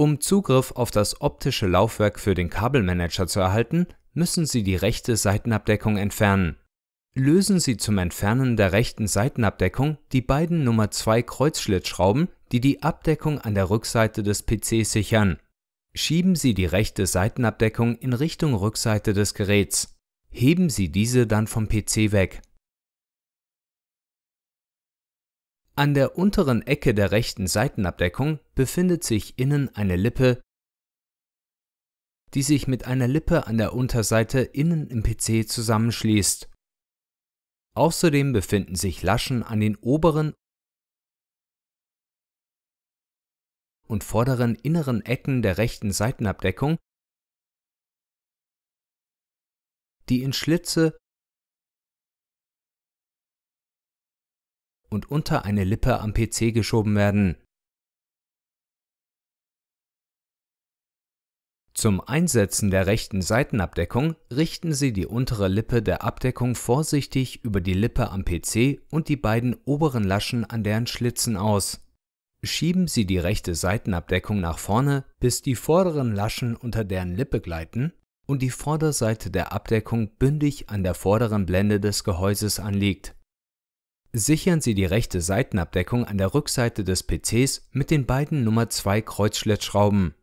Um Zugriff auf das optische Laufwerk für den Kabelmanager zu erhalten, müssen Sie die rechte Seitenabdeckung entfernen. Lösen Sie zum Entfernen der rechten Seitenabdeckung die beiden Nummer 2 Kreuzschlitzschrauben, die die Abdeckung an der Rückseite des PCs sichern. Schieben Sie die rechte Seitenabdeckung in Richtung Rückseite des Geräts. Heben Sie diese dann vom PC weg. An der unteren Ecke der rechten Seitenabdeckung befindet sich innen eine Lippe, die sich mit einer Lippe an der Unterseite innen im PC zusammenschließt. Außerdem befinden sich Laschen an den oberen und vorderen inneren Ecken der rechten Seitenabdeckung, die in Schlitze und unter eine Lippe am PC geschoben werden. Zum Einsetzen der rechten Seitenabdeckung richten Sie die untere Lippe der Abdeckung vorsichtig über die Lippe am PC und die beiden oberen Laschen an deren Schlitzen aus. Schieben Sie die rechte Seitenabdeckung nach vorne, bis die vorderen Laschen unter deren Lippe gleiten und die Vorderseite der Abdeckung bündig an der vorderen Blende des Gehäuses anliegt. Sichern Sie die rechte Seitenabdeckung an der Rückseite des PCs mit den beiden Nummer 2 Kreuzschlitzschrauben